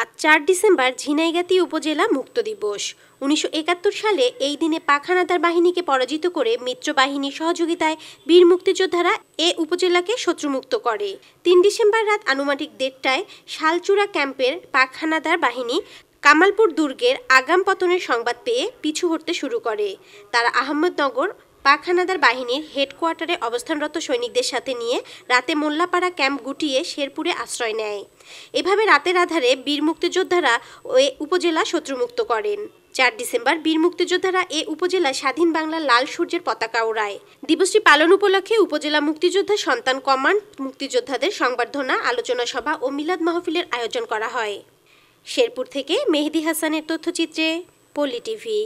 আজ চার ডিসেম্বর ঝিনাইগাতি উপজেলা মুক্ত দিবস উনিশশো সালে এই দিনে পাখানাদার বাহিনীকে পরাজিত করে মিত্র বাহিনীর সহযোগিতায় বীর মুক্তিযোদ্ধারা এ উপজেলাকে শত্রুমুক্ত করে তিন ডিসেম্বর রাত আনুমানিক দেড়টায় শালচূড়া ক্যাম্পের পাখানাদার বাহিনী কামালপুর দুর্গের আগাম পতনের সংবাদ পেয়ে পিছু হটতে শুরু করে তারা আহমদনগর পাখানাদার বাহিনীর হেডকোয়ার্টারে অবস্থানরত সৈনিকদের সাথে নিয়ে রাতে মোল্লাপাড়া ক্যাম্প গুটিয়ে শেরপুরে আশ্রয় নেয় এভাবে রাতের আধারে বীর মুক্তিযোদ্ধারা এ উপজেলা শত্রুমুক্ত করেন চার ডিসেম্বর বীর মুক্তিযোদ্ধারা এ উপজেলা স্বাধীন বাংলা লাল সূর্যের পতাকা ওড়ায় দিবসটি পালন উপলক্ষে উপজেলা মুক্তিযোদ্ধা সন্তান কমান্ড মুক্তিযোদ্ধাদের সংবর্ধনা আলোচনা সভা ও মিলাদ মাহফিলের আয়োজন করা হয় শেরপুর থেকে মেহেদি হাসানের তথ্যচিত্রে পল্লী টিভি